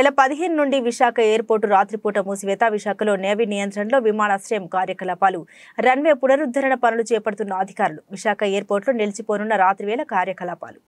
నెల పదిహేను నుండి విశాఖ ఎయిర్పోర్టు రాత్రిపూట మూసివేత విశాఖలో నేవీ నియంత్రణలో విమానాశ్రయం కార్యకలాపాలు రన్వే పునరుద్ధరణ పనులు చేపడుతున్న అధికారులు విశాఖ ఎయిర్పోర్టులో నిలిచిపోనున్న రాత్రివేళ కార్యకలాపాలు